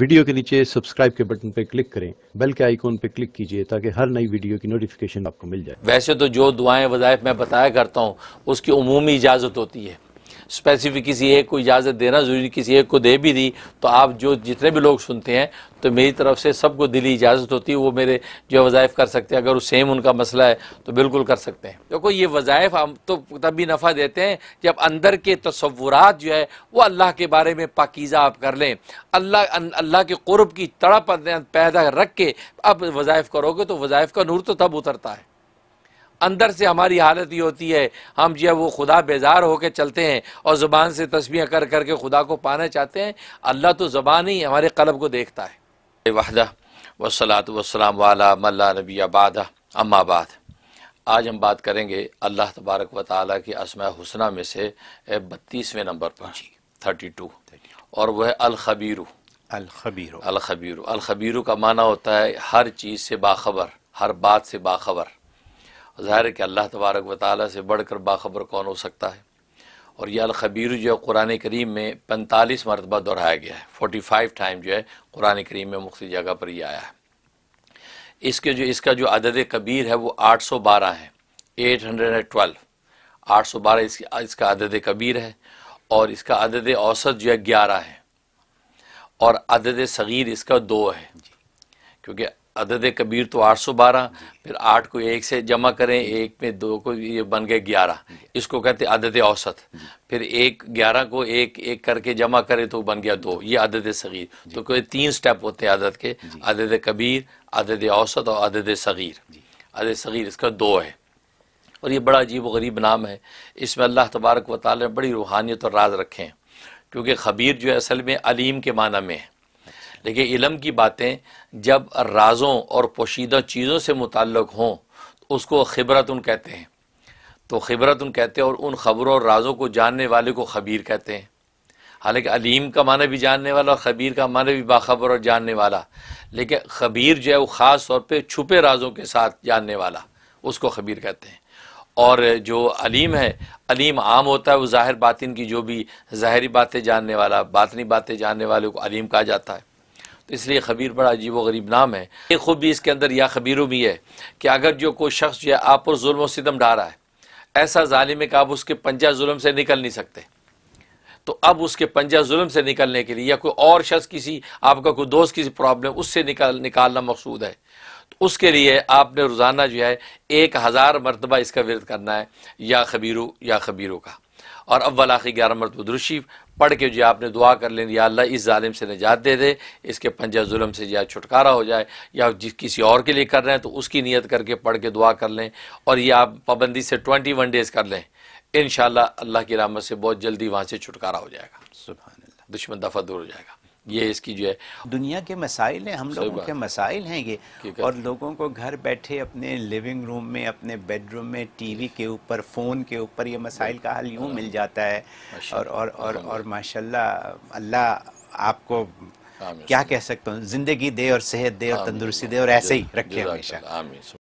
video के नीचे subscribe के बटन पर क्लिक करें बेल के आइकॉन पर क्लिक कीजिए ताकि हर नई वीडियो की नोटिफिकेशन आपको मिल जाए वैसे तो जो दुआएं वज़ायफ मैं बताया करता हूँ उसकी उमूमी इजाज़त होती है स्पेसिफिक किसी एक को इजाज़त देना ज़रूरी किसी एक को दे भी दी तो आप जो जितने भी लोग सुनते हैं तो मेरी तरफ से सबको दिली इजाज़त होती है वो मेरे जो है वज़ाइफ़ कर सकते हैं अगर वो सेम उनका मसला है तो बिल्कुल कर सकते हैं देखो ये वज़ाइफ़ हम तो तभी नफ़ा देते हैं जब अंदर के तस्वुरात जो है वो अल्लाह के बारे में पाकिज़ा आप कर लें अल्लाह अल्लाह के क़ुरब की तड़प पैदा रख के अब वज़ाइफ़ करोगे तो वज़ाइफ़ का नूर तो तब उतरता है अंदर से हमारी हालत ये होती है हम जो है वो खुदा बेजार होकर चलते हैं और ज़ुबान से तस्वीर कर करके खुदा को पाना चाहते हैं अल्लाह तो ज़बान ही हमारे कलब को देखता है वाहदा वसलात वसलाम वाला मल्ला नबी आबाद अम्माबाद आज हम बात करेंगे अल्लाह तबारक व ताली के असम हुसना में से बत्तीसवें नंबर पर थर्टी टू और वह अलखबीरू अलखबीर अलखबीरू अलखबीरू का माना होता है हर चीज़ से बाखबर हर बात से बाखबर ज़ाहिर है कि अल्लाह तबारक व ताली से बढ़ कर बाखबर कौन हो सकता है और यह अलखबीर जो है कुरान करीम में पैंतालीस मरतबा दोहराया गया है फोटी फाइव टाइम जो है कुरान करीम में मुख्त जगह पर यह आया है इसके जो इसका जो अदद कबीर है वो आठ सौ बारह है एट हंड्रेड एंड ट्वेल्व आठ सौ बारह इसकी इसका अदद कबीर है और इसका अदद औसत जो है ग्यारह है और अदद सग़ीर इसका दो है क्योंकि अदद कबीर तो 812 फिर आठ को एक से जमा करें एक में दो को ये बन गए ग्यारह इसको कहते अदद औसत फिर एक ग्यारह को एक एक करके जमा करें तो बन गया दो ये अदद सगीर तो कोई तीन स्टेप होते हैं अदद के अदद कबीर अदद औसत और अदद सगीर अदद सगीर इसका दो है और ये बड़ा अजीब गरीब नाम है इसमें अल्लाह तबारक व ताली ने बड़ी रूहानियत और राज रखे हैं क्योंकि खबीर जो है असल में अलीम के माना में है देखिए इलम की बातें जब राजों और पोशीदा चीज़ों से मुतक़ हों तो उसको खबरत उन कहते हैं तो खबरत उन कहते हैं और उन खबरों और राजों को जानने वाले को खबीर कहते हैं हालांकि अलीम का माना भी जानने वाला और खबीर का माना भी बाखबर और जानने वाला लेकिन खबीर जो है वो ख़ास तौर पर छुपे राजों के साथ जानने वाला उसको खबीर कहते हैं और जो अलीम है अलीम आम होता है वो ज़ाहिर बातिन की जो भी ज़ाहरी बातें जानने वाला बातनी बातें जानने वाले को अलीम कहा जाता है तो इसलिए खबीर बड़ा अजीब व गरीब नाम है खूब भी इसके अंदर या खबीरों में है कि अगर जो कोई शख्स जो है आप पर जुल्म सितम रहा है ऐसा जालिम है कि आप उसके पंजा जुल्म से निकल नहीं सकते तो अब उसके पंजा जुल्म से निकलने के लिए या कोई और शख्स किसी आपका कोई दोस्त किसी प्रॉब्लम उससे निकाल निकालना मकसूद है तो उसके लिए आपने रोज़ाना जो है एक हज़ार मरतबा इसका विरद करना है या खबीरों या खबीरों का और अव्वल आखिर ग्यारह मरतब दुरुशी पढ़ के जो आपने दुआ कर लें या अल्लाह इस ालिम से निजात दे दे इसके पंजा जुलम से या छुटकारा हो जाए या जिस किसी और के लिए कर रहे हैं तो उसकी नीयत करके पढ़ के दुआ कर लें और ये आप पाबंदी से ट्वेंटी वन डेज़ कर लें इन अल्लाह की रामत से बहुत जल्दी वहाँ से छुटकारा हो जाएगा सुबह दुश्मन दफा दूर हो जाएगा ये इसकी जो है दुनिया के मसाइल हैं हम लोगों के मसाइल हैं ये और लोगों को घर बैठे अपने लिविंग रूम में अपने बेडरूम में टीवी के ऊपर फ़ोन के ऊपर ये मसाइल का हल यूँ मिल जाता है और और और, और माशाल्लाह अल्लाह आपको क्या कह सकता हूँ ज़िंदगी दे और सेहत दे और तंदुरुस्ती दे और ऐसे ही रखे हमेशा